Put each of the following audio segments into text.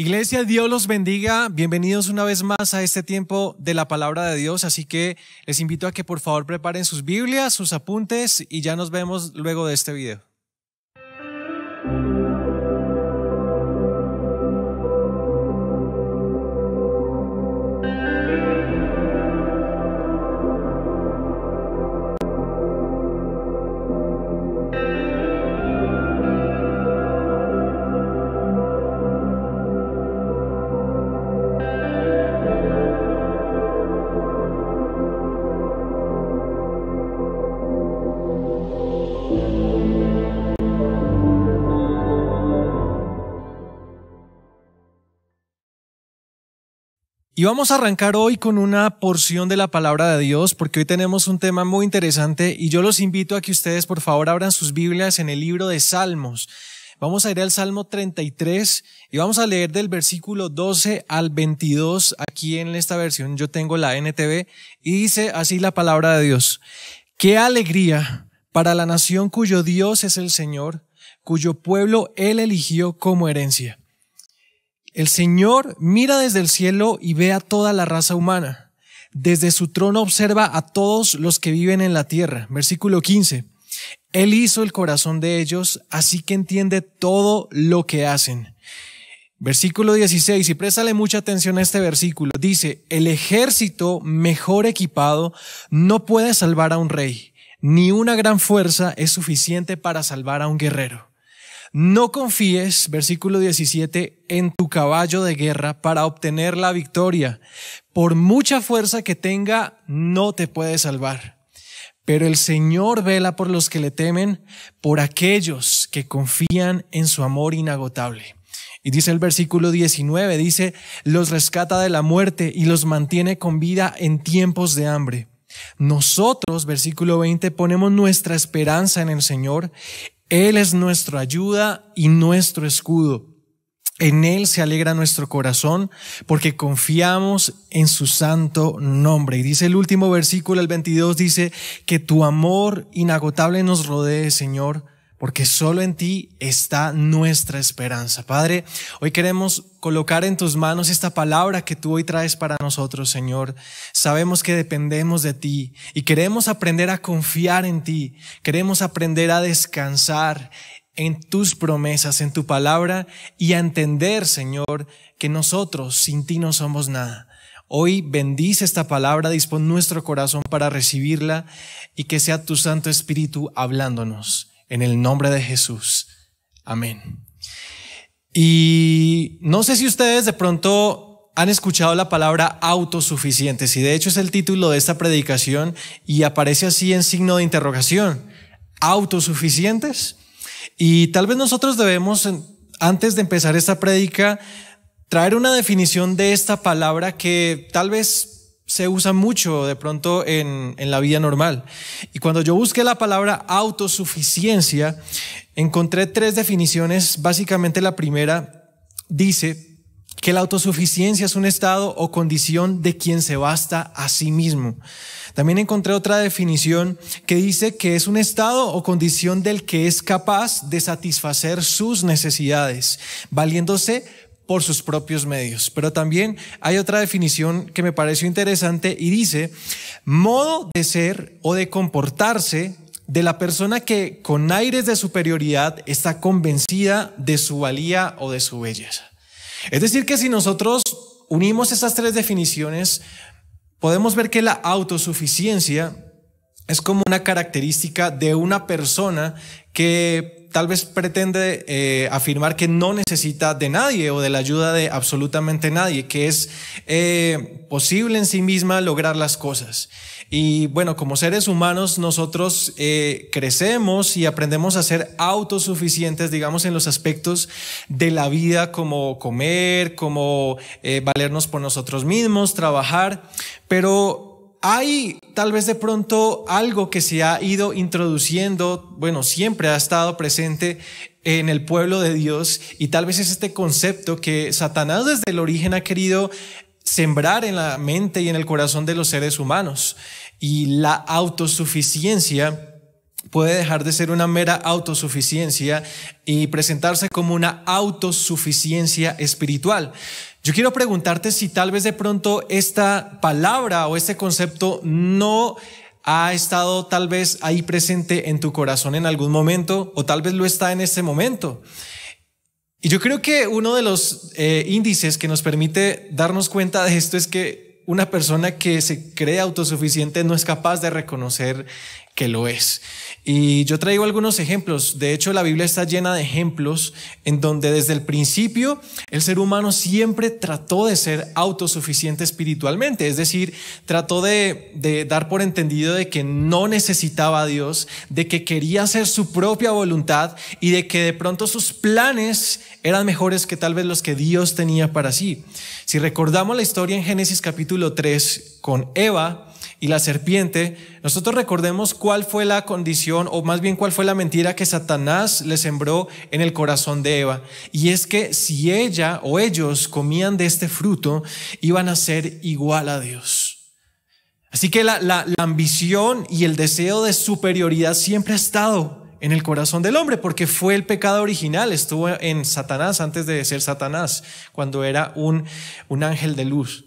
Iglesia, Dios los bendiga. Bienvenidos una vez más a este tiempo de la palabra de Dios. Así que les invito a que por favor preparen sus Biblias, sus apuntes y ya nos vemos luego de este video. Y vamos a arrancar hoy con una porción de la palabra de Dios, porque hoy tenemos un tema muy interesante y yo los invito a que ustedes por favor abran sus Biblias en el libro de Salmos. Vamos a ir al Salmo 33 y vamos a leer del versículo 12 al 22. Aquí en esta versión yo tengo la NTV y dice así la palabra de Dios. Qué alegría para la nación cuyo Dios es el Señor, cuyo pueblo Él eligió como herencia. El Señor mira desde el cielo y ve a toda la raza humana. Desde su trono observa a todos los que viven en la tierra. Versículo 15. Él hizo el corazón de ellos, así que entiende todo lo que hacen. Versículo 16, y préstale mucha atención a este versículo. Dice, el ejército mejor equipado no puede salvar a un rey, ni una gran fuerza es suficiente para salvar a un guerrero. No confíes, versículo 17, en tu caballo de guerra para obtener la victoria. Por mucha fuerza que tenga, no te puede salvar. Pero el Señor vela por los que le temen, por aquellos que confían en su amor inagotable. Y dice el versículo 19, dice, los rescata de la muerte y los mantiene con vida en tiempos de hambre. Nosotros, versículo 20, ponemos nuestra esperanza en el Señor él es nuestra ayuda y nuestro escudo. En Él se alegra nuestro corazón porque confiamos en su santo nombre. Y dice el último versículo, el 22, dice, que tu amor inagotable nos rodee, Señor, porque solo en ti está nuestra esperanza. Padre, hoy queremos colocar en tus manos esta palabra que tú hoy traes para nosotros, Señor. Sabemos que dependemos de ti y queremos aprender a confiar en ti. Queremos aprender a descansar en tus promesas, en tu palabra y a entender, Señor, que nosotros sin ti no somos nada. Hoy bendice esta palabra, dispón nuestro corazón para recibirla y que sea tu Santo Espíritu hablándonos. En el nombre de Jesús. Amén. Y no sé si ustedes de pronto han escuchado la palabra autosuficientes y de hecho es el título de esta predicación y aparece así en signo de interrogación. Autosuficientes. Y tal vez nosotros debemos, antes de empezar esta prédica, traer una definición de esta palabra que tal vez se usa mucho de pronto en, la vida normal. Y cuando yo busqué la palabra autosuficiencia, encontré tres definiciones. Básicamente la primera dice que la autosuficiencia es un estado o condición de quien se basta a sí mismo. También encontré otra definición que dice que es un estado o condición del que es capaz de satisfacer sus necesidades, valiéndose por sus propios medios. Pero también hay otra definición que me pareció interesante y dice, modo de ser o de comportarse de la persona que con aires de superioridad está convencida de su valía o de su belleza. Es decir, que si nosotros unimos esas tres definiciones, podemos ver que la autosuficiencia es como una característica de una persona que tal vez pretende eh, afirmar que no necesita de nadie o de la ayuda de absolutamente nadie, que es eh, posible en sí misma lograr las cosas. Y bueno, como seres humanos nosotros eh, crecemos y aprendemos a ser autosuficientes, digamos, en los aspectos de la vida como comer, como valernos por nosotros mismos, trabajar, pero hay tal vez de pronto algo que se ha ido introduciendo, bueno, siempre ha estado presente en el pueblo de Dios y tal vez es este concepto que Satanás desde el origen ha querido sembrar en la mente y en el corazón de los seres humanos. Y la autosuficiencia puede dejar de ser una mera autosuficiencia y presentarse como una autosuficiencia espiritual. Yo quiero preguntarte si tal vez de pronto esta palabra o este concepto no ha estado tal vez ahí presente en tu corazón en algún momento o tal vez lo está en este momento. Y yo creo que uno de los eh, índices que nos permite darnos cuenta de esto es que una persona que se cree autosuficiente no es capaz de reconocer que lo es. Y yo traigo algunos ejemplos. De hecho, la Biblia está llena de ejemplos en donde desde el principio el ser humano siempre trató de ser autosuficiente espiritualmente. Es decir, trató de, dar por entendido de que no necesitaba a Dios, de que quería hacer su propia voluntad y de que de pronto sus planes eran mejores que tal vez los que Dios tenía para sí. Si recordamos la historia en Génesis capítulo 3 con Eva y la serpiente, nosotros recordemos cuál fue la condición o más bien cuál fue la mentira que Satanás le sembró en el corazón de Eva. Y es que si ella o ellos comían de este fruto, iban a ser igual a Dios. Así que la, la, la ambición y el deseo de superioridad siempre ha estado en el corazón del hombre, porque fue el pecado original, estuvo en Satanás antes de ser Satanás, cuando era un, un ángel de luz.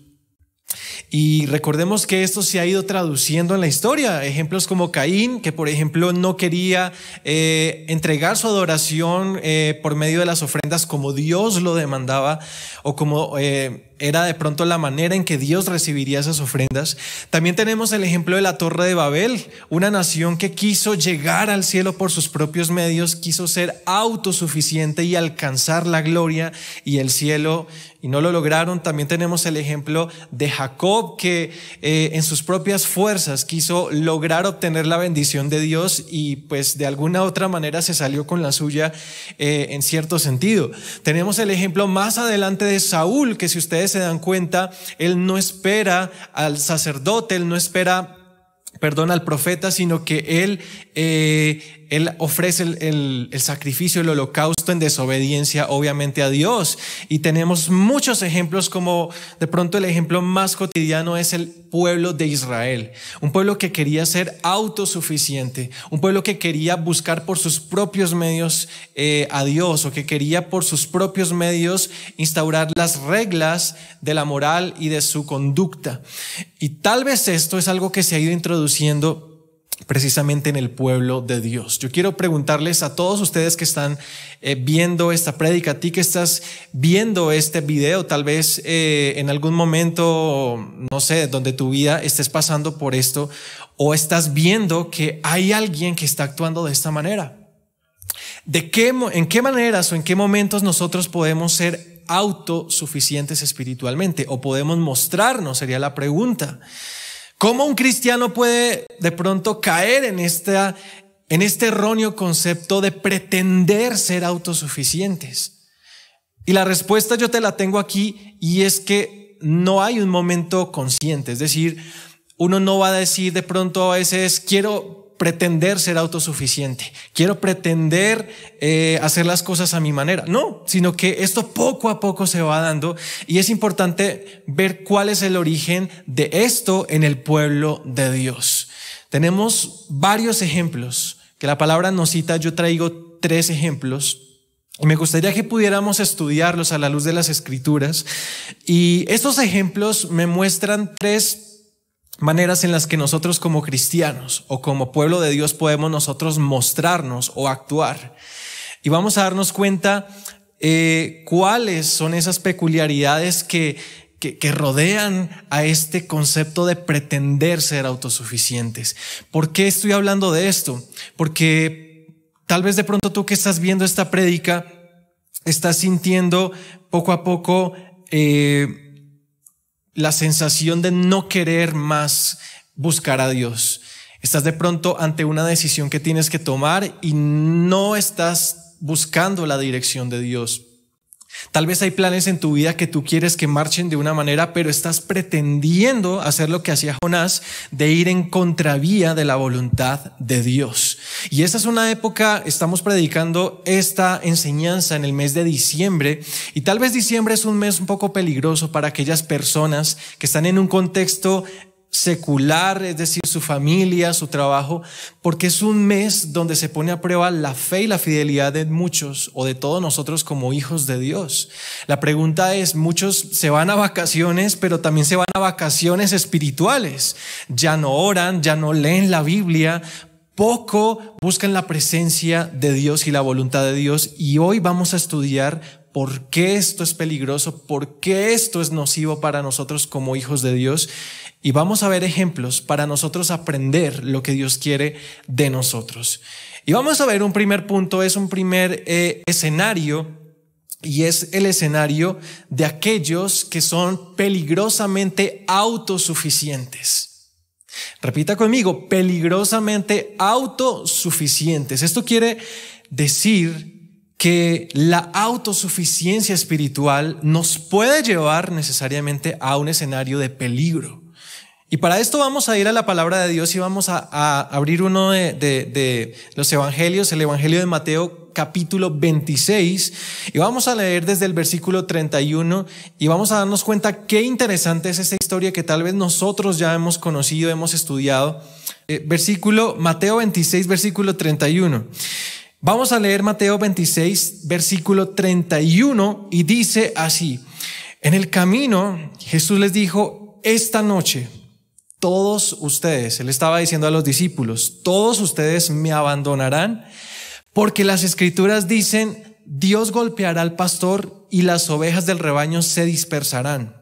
Y recordemos que esto se ha ido traduciendo en la historia. Ejemplos como Caín, que por ejemplo no quería eh, entregar su adoración eh, por medio de las ofrendas como Dios lo demandaba, o como eh, era de pronto la manera en que Dios recibiría esas ofrendas. También tenemos el ejemplo de la Torre de Babel, una nación que quiso llegar al cielo por sus propios medios, quiso ser autosuficiente y alcanzar la gloria y el cielo y no lo lograron. También tenemos el ejemplo de Jacob que eh, en sus propias fuerzas quiso lograr obtener la bendición de Dios y pues de alguna otra manera se salió con la suya eh, en cierto sentido. Tenemos el ejemplo más adelante de Saúl que si ustedes se dan cuenta, Él no espera al sacerdote, Él no espera, perdón, al profeta, sino que Él... Eh, él ofrece el, sacrificio, el holocausto en desobediencia, obviamente, a Dios. Y tenemos muchos ejemplos como de pronto el ejemplo más cotidiano es el pueblo de Israel. Un pueblo que quería ser autosuficiente, un pueblo que quería buscar por sus propios medios eh, a Dios o que quería por sus propios medios instaurar las reglas de la moral y de su conducta. Y tal vez esto es algo que se ha ido introduciendo precisamente en el pueblo de Dios. Yo quiero preguntarles a todos ustedes que están eh, viendo esta prédica, a ti que estás viendo este video, tal vez eh, en algún momento, no sé, donde tu vida estés pasando por esto o estás viendo que hay alguien que está actuando de esta manera. ¿De qué, en qué maneras o en qué momentos nosotros podemos ser autosuficientes espiritualmente o podemos mostrarnos? Sería la pregunta. ¿Cómo un cristiano puede de pronto caer en, esta, en este erróneo concepto de pretender ser autosuficientes? Y la respuesta yo te la tengo aquí y es que no hay un momento consciente, es decir, uno no va a decir de pronto a veces, quiero pretender ser autosuficiente, quiero pretender eh, hacer las cosas a mi manera. No, sino que esto poco a poco se va dando y es importante ver cuál es el origen de esto en el pueblo de Dios. Tenemos varios ejemplos que la palabra nos cita, yo traigo tres ejemplos. Y me gustaría que pudiéramos estudiarlos a la luz de las escrituras. Y estos ejemplos me muestran tres maneras en las que nosotros como cristianos o como pueblo de Dios podemos nosotros mostrarnos o actuar. Y vamos a darnos cuenta eh, cuáles son esas peculiaridades que, que, que, rodean a este concepto de pretender ser autosuficientes. ¿Por qué estoy hablando de esto? Porque tal vez de pronto tú que estás viendo esta prédica, estás sintiendo poco a poco... Eh, la sensación de no querer más buscar a Dios. Estás de pronto ante una decisión que tienes que tomar y no estás buscando la dirección de Dios. Tal vez hay planes en tu vida que tú quieres que marchen de una manera, pero estás pretendiendo hacer lo que hacía Jonás, de ir en contravía de la voluntad de Dios. Y esta es una época, estamos predicando esta enseñanza en el mes de diciembre, y tal vez diciembre es un mes un poco peligroso para aquellas personas que están en un contexto secular, es decir, su familia, su trabajo, porque es un mes donde se pone a prueba la fe y la fidelidad de muchos o de todos nosotros como hijos de Dios. La pregunta es, muchos se van a vacaciones, pero también se van a vacaciones espirituales. Ya no oran, ya no leen la Biblia, poco buscan la presencia de Dios y la voluntad de Dios y hoy vamos a estudiar por qué esto es peligroso, por qué esto es nocivo para nosotros como hijos de Dios y vamos a ver ejemplos para nosotros aprender lo que Dios quiere de nosotros. Y vamos a ver un primer punto, es un primer eh, escenario y es el escenario de aquellos que son peligrosamente autosuficientes. Repita conmigo, peligrosamente autosuficientes. Esto quiere decir que la autosuficiencia espiritual nos puede llevar necesariamente a un escenario de peligro. Y para esto vamos a ir a la palabra de Dios y vamos a, abrir uno de, los evangelios, el Evangelio de Mateo capítulo 26, y vamos a leer desde el versículo 31 y vamos a darnos cuenta qué interesante es esta historia que tal vez nosotros ya hemos conocido, hemos estudiado. Eh, versículo Mateo 26, versículo 31. Vamos a leer Mateo 26, versículo 31 y dice así, en el camino Jesús les dijo, esta noche, todos ustedes, él estaba diciendo a los discípulos, todos ustedes me abandonarán porque las escrituras dicen, Dios golpeará al pastor y las ovejas del rebaño se dispersarán.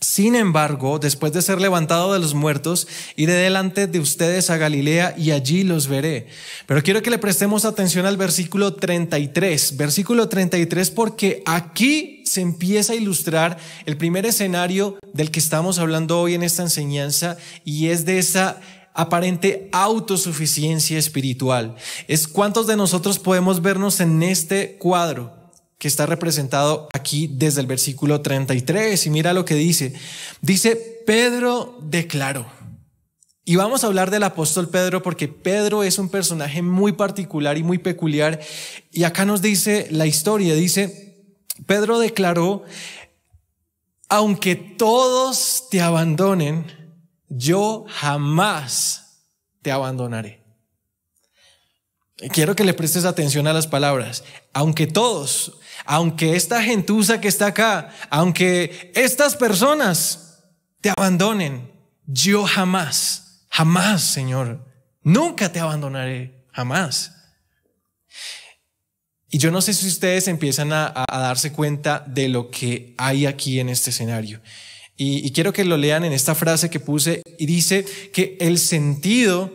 Sin embargo, después de ser levantado de los muertos, iré delante de ustedes a Galilea y allí los veré. Pero quiero que le prestemos atención al versículo 33, versículo 33, porque aquí se empieza a ilustrar el primer escenario del que estamos hablando hoy en esta enseñanza y es de esa aparente autosuficiencia espiritual. Es cuántos de nosotros podemos vernos en este cuadro que está representado aquí desde el versículo 33 y mira lo que dice. Dice, Pedro declaró. Y vamos a hablar del apóstol Pedro porque Pedro es un personaje muy particular y muy peculiar. Y acá nos dice la historia, dice, Pedro declaró, aunque todos te abandonen, yo jamás te abandonaré. Quiero que le prestes atención a las palabras. Aunque todos, aunque esta gentuza que está acá, aunque estas personas te abandonen, yo jamás, jamás, Señor, nunca te abandonaré, jamás. Y yo no sé si ustedes empiezan a, darse cuenta de lo que hay aquí en este escenario. y quiero que lo lean en esta frase que puse y dice que el sentido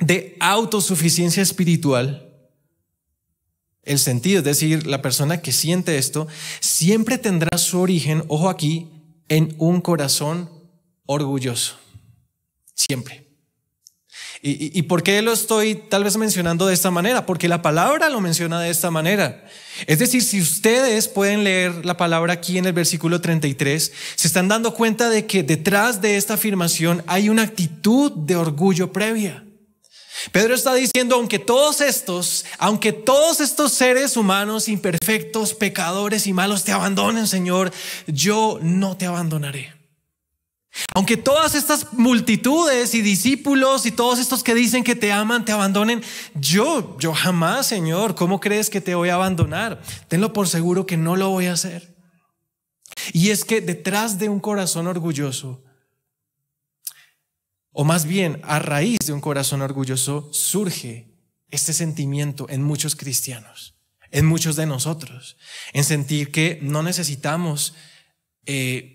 de autosuficiencia espiritual el sentido, es decir, la persona que siente esto, siempre tendrá su origen, ojo aquí, en un corazón orgulloso. Siempre. ¿Y, y, por qué lo estoy tal vez mencionando de esta manera? Porque la palabra lo menciona de esta manera. Es decir, si ustedes pueden leer la palabra aquí en el versículo 33, se están dando cuenta de que detrás de esta afirmación hay una actitud de orgullo previa. Pedro está diciendo, aunque todos estos, aunque todos estos seres humanos imperfectos, pecadores y malos te abandonen, Señor, yo no te abandonaré. Aunque todas estas multitudes y discípulos y todos estos que dicen que te aman, te abandonen, yo, yo jamás, Señor, ¿cómo crees que te voy a abandonar? Tenlo por seguro que no lo voy a hacer. Y es que detrás de un corazón orgulloso, o más bien a raíz de un corazón orgulloso, surge este sentimiento en muchos cristianos, en muchos de nosotros, en sentir que no necesitamos... Eh,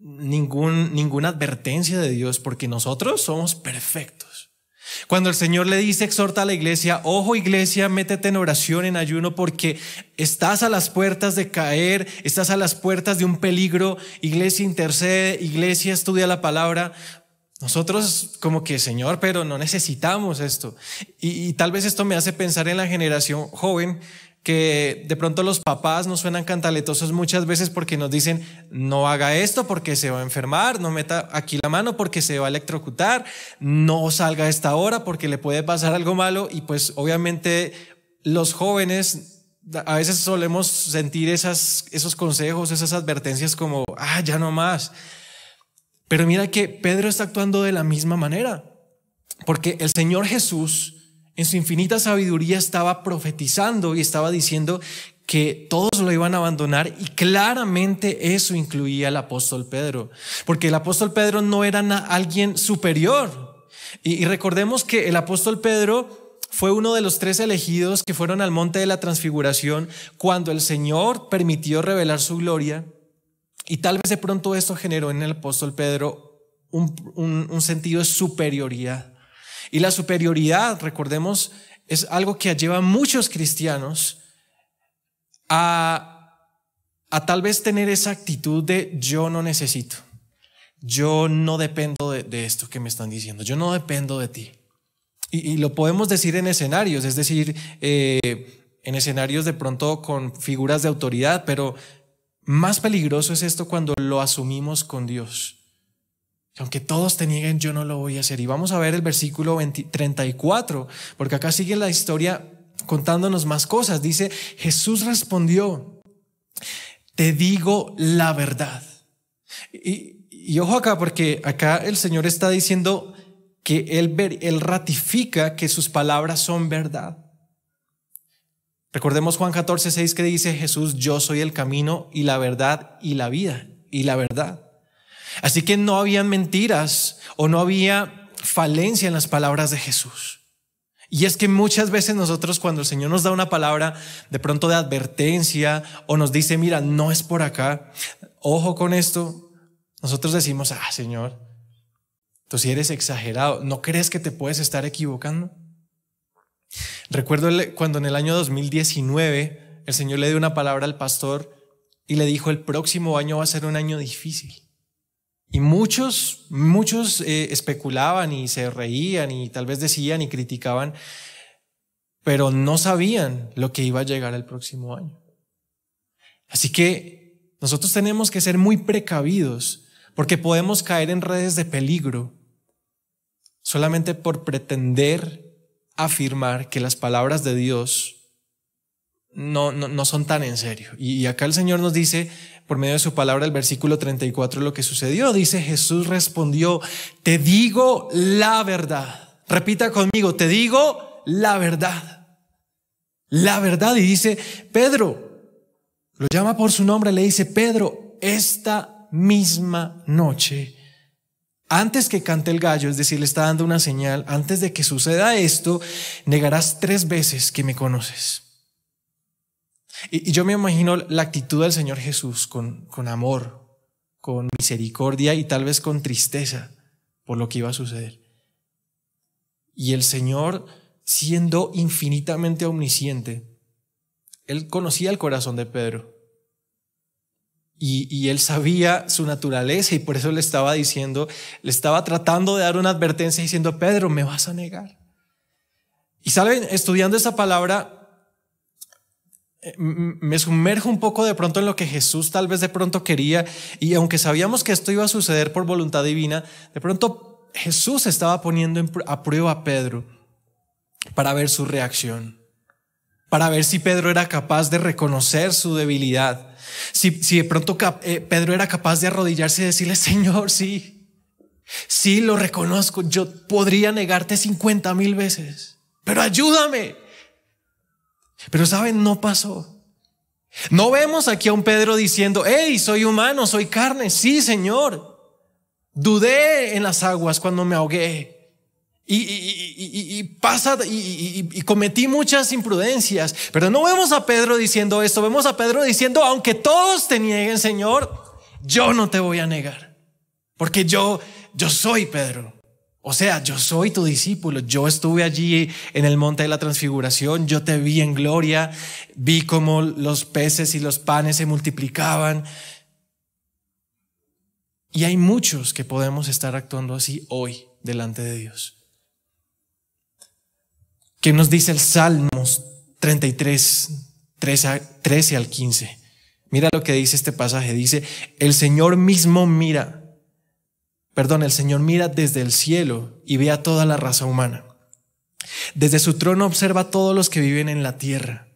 ningún, ninguna advertencia de Dios porque nosotros somos perfectos. Cuando el Señor le dice, exhorta a la iglesia, ojo iglesia, métete en oración, en ayuno, porque estás a las puertas de caer, estás a las puertas de un peligro, iglesia intercede, iglesia estudia la palabra. Nosotros como que, Señor, pero no necesitamos esto. Y, y tal vez esto me hace pensar en la generación joven que de pronto los papás nos suenan cantaletosos muchas veces porque nos dicen, no haga esto porque se va a enfermar, no meta aquí la mano porque se va a electrocutar, no salga a esta hora porque le puede pasar algo malo y pues obviamente los jóvenes a veces solemos sentir esas, esos consejos, esas advertencias como, ah, ya no más. Pero mira que Pedro está actuando de la misma manera, porque el Señor Jesús en su infinita sabiduría estaba profetizando y estaba diciendo que todos lo iban a abandonar y claramente eso incluía al apóstol Pedro, porque el apóstol Pedro no era alguien superior. Y, recordemos que el apóstol Pedro fue uno de los tres elegidos que fueron al monte de la transfiguración cuando el Señor permitió revelar su gloria. Y tal vez de pronto eso generó en el apóstol Pedro un, un, un sentido de superioridad. Y la superioridad, recordemos, es algo que lleva a muchos cristianos a, tal vez tener esa actitud de yo no necesito, yo no dependo de, esto que me están diciendo, yo no dependo de ti. Y, lo podemos decir en escenarios, es decir, eh, en escenarios de pronto con figuras de autoridad, pero más peligroso es esto cuando lo asumimos con Dios aunque todos te nieguen, yo no lo voy a hacer. Y vamos a ver el versículo 34, porque acá sigue la historia contándonos más cosas. Dice, Jesús respondió, te digo la verdad. Y, ojo acá, porque acá el Señor está diciendo que él, él ratifica que sus palabras son verdad. Recordemos Juan 14, 6 que dice, Jesús, yo soy el camino y la verdad y la vida y la verdad. Así que no habían mentiras o no había falencia en las palabras de Jesús. Y es que muchas veces nosotros cuando el Señor nos da una palabra de pronto de advertencia o nos dice, mira, no es por acá, ojo con esto, nosotros decimos, ah, Señor, tú si sí eres exagerado, ¿no crees que te puedes estar equivocando? Recuerdo cuando en el año 2019 el Señor le dio una palabra al pastor y le dijo, el próximo año va a ser un año difícil. Y muchos, muchos eh, especulaban y se reían y tal vez decían y criticaban, pero no sabían lo que iba a llegar el próximo año. Así que nosotros tenemos que ser muy precavidos porque podemos caer en redes de peligro solamente por pretender afirmar que las palabras de Dios no, no, son tan en serio. Y, y acá el Señor nos dice, por medio de su palabra el versículo 34 lo que sucedió. Dice, Jesús respondió, te digo la verdad. Repita conmigo, te digo la verdad. La verdad. Y dice, Pedro, lo llama por su nombre, le dice, Pedro, esta misma noche, antes que cante el gallo, es decir, le está dando una señal, antes de que suceda esto, negarás tres veces que me conoces. Y, yo me imagino la actitud del Señor Jesús con, con amor, con misericordia y tal vez con tristeza por lo que iba a suceder. Y el Señor, siendo infinitamente omnisciente, Él conocía el corazón de Pedro. Y, él sabía su naturaleza y por eso le estaba diciendo, le estaba tratando de dar una advertencia diciendo, Pedro, me vas a negar. Y saben, estudiando esa palabra, eh, me sumerjo un poco de pronto en lo que Jesús tal vez de pronto quería y aunque sabíamos que esto iba a suceder por voluntad divina, de pronto Jesús estaba poniendo a prueba a Pedro para ver su reacción, para ver si Pedro era capaz de reconocer su debilidad, si, de pronto eh, Pedro era capaz de arrodillarse y decirle, Señor, sí, sí lo reconozco, yo podría negarte 50 mil veces, pero ayúdame pero saben, no pasó. No vemos aquí a un Pedro diciendo, hey, soy humano, soy carne. Sí, Señor. Dudé en las aguas cuando me ahogué. Y, pasa y cometí muchas imprudencias. Pero no vemos a Pedro diciendo esto. Vemos a Pedro diciendo, aunque todos te nieguen, Señor, yo no te voy a negar. Porque yo, yo soy Pedro. O sea, yo soy tu discípulo, yo estuve allí en el monte de la transfiguración, yo te vi en gloria, vi cómo los peces y los panes se multiplicaban. Y hay muchos que podemos estar actuando así hoy delante de Dios. ¿Qué nos dice el Salmos 33, 13 al 15? Mira lo que dice este pasaje. Dice, el Señor mismo mira Perdón, el Señor mira desde el cielo y ve a toda la raza humana. Desde su trono observa a todos los que viven en la tierra.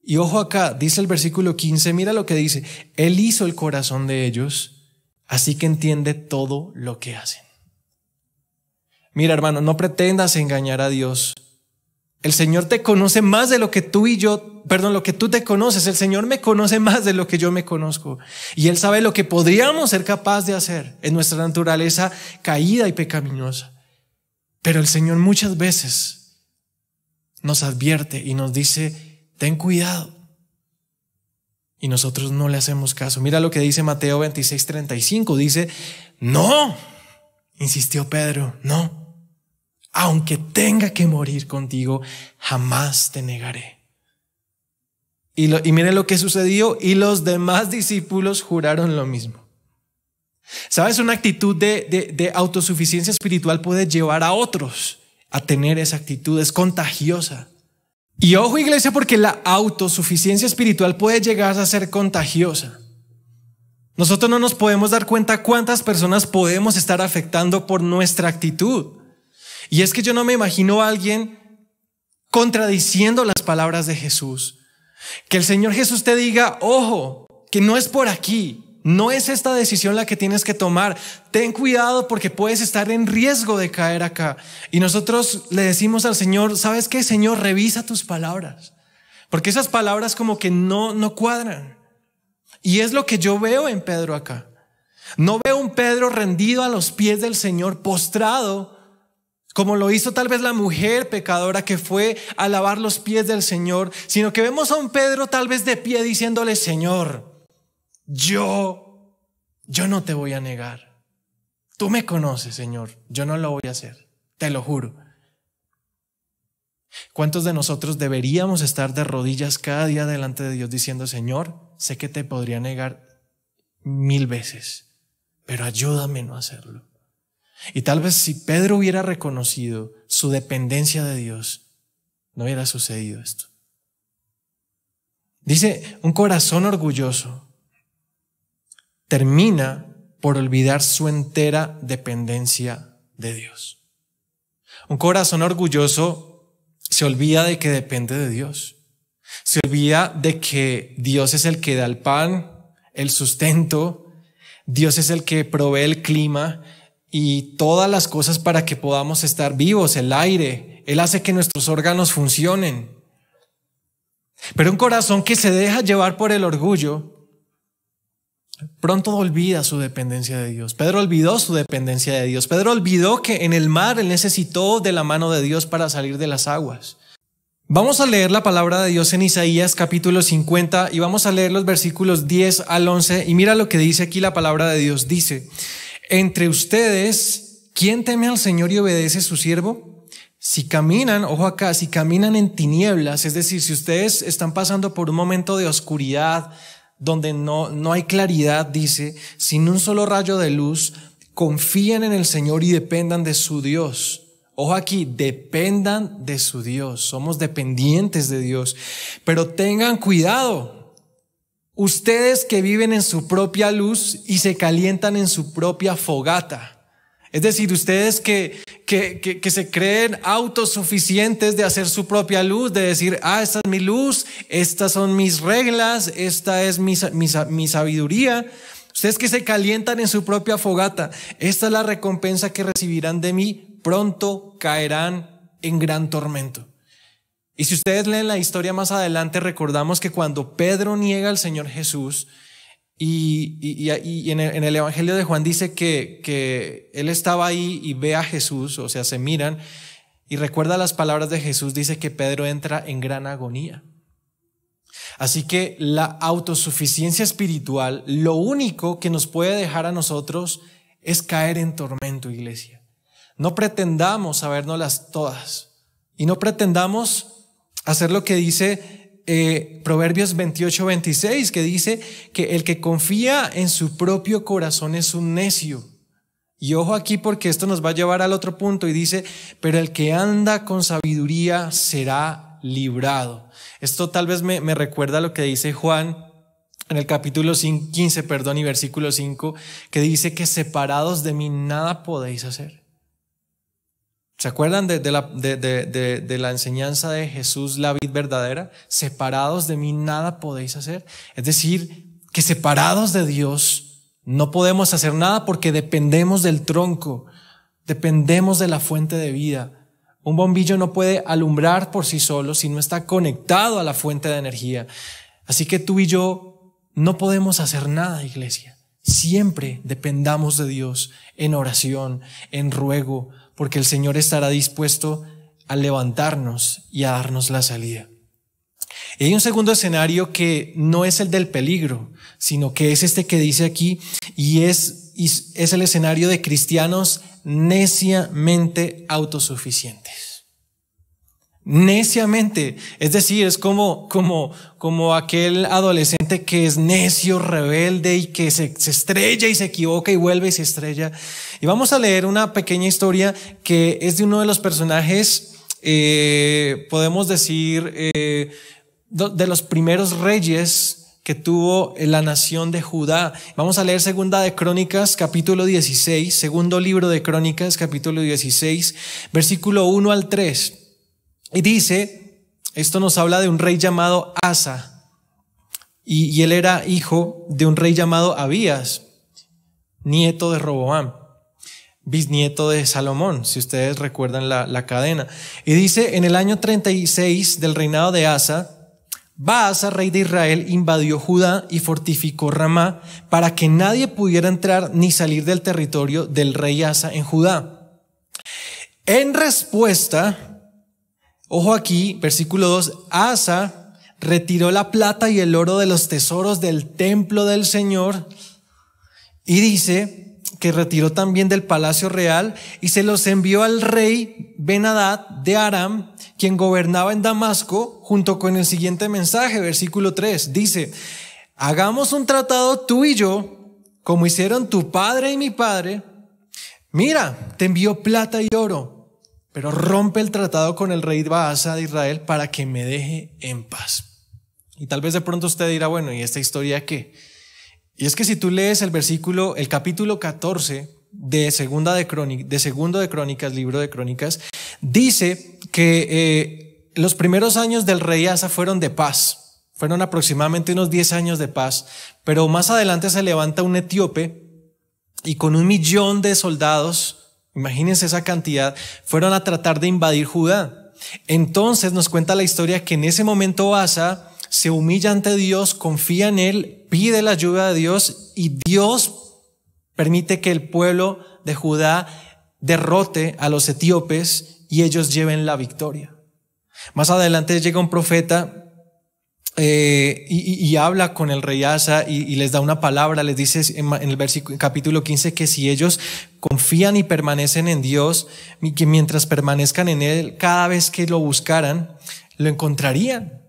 Y ojo acá, dice el versículo 15, mira lo que dice, Él hizo el corazón de ellos, así que entiende todo lo que hacen. Mira hermano, no pretendas engañar a Dios el Señor te conoce más de lo que tú y yo, perdón, lo que tú te conoces. El Señor me conoce más de lo que yo me conozco. Y Él sabe lo que podríamos ser capaz de hacer en nuestra naturaleza caída y pecaminosa. Pero el Señor muchas veces nos advierte y nos dice, ten cuidado. Y nosotros no le hacemos caso. Mira lo que dice Mateo 26, 35. Dice, no, insistió Pedro, no aunque tenga que morir contigo, jamás te negaré. Y, lo, y miren lo que sucedió, y los demás discípulos juraron lo mismo. Sabes, una actitud de, de, de, autosuficiencia espiritual puede llevar a otros a tener esa actitud, es contagiosa. Y ojo iglesia, porque la autosuficiencia espiritual puede llegar a ser contagiosa. Nosotros no nos podemos dar cuenta cuántas personas podemos estar afectando por nuestra actitud. Y es que yo no me imagino a alguien contradiciendo las palabras de Jesús. Que el Señor Jesús te diga, ojo, que no es por aquí, no es esta decisión la que tienes que tomar. Ten cuidado porque puedes estar en riesgo de caer acá. Y nosotros le decimos al Señor, ¿sabes qué, Señor? Revisa tus palabras. Porque esas palabras como que no, no cuadran. Y es lo que yo veo en Pedro acá. No veo un Pedro rendido a los pies del Señor, postrado, como lo hizo tal vez la mujer pecadora que fue a lavar los pies del Señor, sino que vemos a un Pedro tal vez de pie diciéndole, Señor, yo, yo no te voy a negar. Tú me conoces, Señor, yo no lo voy a hacer, te lo juro. ¿Cuántos de nosotros deberíamos estar de rodillas cada día delante de Dios diciendo, Señor, sé que te podría negar mil veces, pero ayúdame no hacerlo? Y tal vez si Pedro hubiera reconocido su dependencia de Dios, no hubiera sucedido esto. Dice, un corazón orgulloso termina por olvidar su entera dependencia de Dios. Un corazón orgulloso se olvida de que depende de Dios. Se olvida de que Dios es el que da el pan, el sustento. Dios es el que provee el clima y todas las cosas para que podamos estar vivos, el aire. Él hace que nuestros órganos funcionen. Pero un corazón que se deja llevar por el orgullo, pronto olvida su dependencia de Dios. Pedro olvidó su dependencia de Dios. Pedro olvidó que en el mar él necesitó de la mano de Dios para salir de las aguas. Vamos a leer la palabra de Dios en Isaías capítulo 50 y vamos a leer los versículos 10 al 11 y mira lo que dice aquí la palabra de Dios. Dice, entre ustedes, ¿quién teme al Señor y obedece a su siervo? Si caminan, ojo acá, si caminan en tinieblas, es decir, si ustedes están pasando por un momento de oscuridad donde no, no hay claridad, dice, sin un solo rayo de luz, confíen en el Señor y dependan de su Dios. Ojo aquí, dependan de su Dios, somos dependientes de Dios, pero tengan cuidado, Ustedes que viven en su propia luz y se calientan en su propia fogata. Es decir, ustedes que, que, que, se creen autosuficientes de hacer su propia luz, de decir, ah, esta es mi luz, estas son mis reglas, esta es mi, mi sabiduría. Ustedes que se calientan en su propia fogata, esta es la recompensa que recibirán de mí, pronto caerán en gran tormento. Y si ustedes leen la historia más adelante, recordamos que cuando Pedro niega al Señor Jesús, y, y, y en, el, Evangelio de Juan dice que, que él estaba ahí y ve a Jesús, o sea, se miran, y recuerda las palabras de Jesús, dice que Pedro entra en gran agonía. Así que la autosuficiencia espiritual, lo único que nos puede dejar a nosotros es caer en tormento, iglesia. No pretendamos las todas y no pretendamos hacer lo que dice eh, Proverbios 28, 26, que dice que el que confía en su propio corazón es un necio. Y ojo aquí porque esto nos va a llevar al otro punto y dice, pero el que anda con sabiduría será librado. Esto tal vez me, me recuerda lo que dice Juan en el capítulo 15, perdón, y versículo 5, que dice que separados de mí nada podéis hacer. ¿Se acuerdan de, la, la, enseñanza de Jesús, la vid verdadera? Separados de mí nada podéis hacer. Es decir, que separados de Dios no podemos hacer nada porque dependemos del tronco, dependemos de la fuente de vida. Un bombillo no puede alumbrar por sí solo si no está conectado a la fuente de energía. Así que tú y yo no podemos hacer nada, iglesia. Siempre dependamos de Dios en oración, en ruego, porque el Señor estará dispuesto a levantarnos y a darnos la salida. Y hay un segundo escenario que no es el del peligro, sino que es este que dice aquí, y es, es el escenario de cristianos neciamente autosuficientes neciamente. Es decir, es como, como, como aquel adolescente que es necio, rebelde y que se, estrella y se equivoca y vuelve y se estrella. Y vamos a leer una pequeña historia que es de uno de los personajes, eh, podemos decir, eh, de los primeros reyes que tuvo la nación de Judá. Vamos a leer segunda de Crónicas, capítulo 16, segundo libro de Crónicas, capítulo 16, versículo 1 al 3. Y dice, esto nos habla de un rey llamado Asa, y, él era hijo de un rey llamado Abías, nieto de Roboam, bisnieto de Salomón, si ustedes recuerdan la, la cadena. Y dice, en el año 36 del reinado de Asa, Baasa, rey de Israel, invadió Judá y fortificó Ramá para que nadie pudiera entrar ni salir del territorio del rey Asa en Judá. En respuesta, Ojo aquí, versículo 2, Asa retiró la plata y el oro de los tesoros del templo del Señor y dice que retiró también del palacio real y se los envió al rey Benadad de Aram, quien gobernaba en Damasco, junto con el siguiente mensaje, versículo 3, dice, hagamos un tratado tú y yo, como hicieron tu padre y mi padre. Mira, te envió plata y oro pero rompe el tratado con el rey Baasa de Israel para que me deje en paz. Y tal vez de pronto usted dirá, bueno, ¿y esta historia qué? Y es que si tú lees el versículo, el capítulo 14 de segunda de, de segundo de crónicas, libro de crónicas, dice que eh, los primeros años del rey Asa fueron de paz. Fueron aproximadamente unos 10 años de paz, pero más adelante se levanta un etíope y con un millón de soldados Imagínense esa cantidad. Fueron a tratar de invadir Judá. Entonces nos cuenta la historia que en ese momento Asa se humilla ante Dios, confía en Él, pide la ayuda de Dios y Dios permite que el pueblo de Judá derrote a los etíopes y ellos lleven la victoria. Más adelante llega un profeta eh, y, habla con el rey Asa y, les da una palabra, les dice en, el versículo, capítulo 15 que si ellos confían y permanecen en Dios, y que mientras permanezcan en Él, cada vez que lo buscaran, lo encontrarían.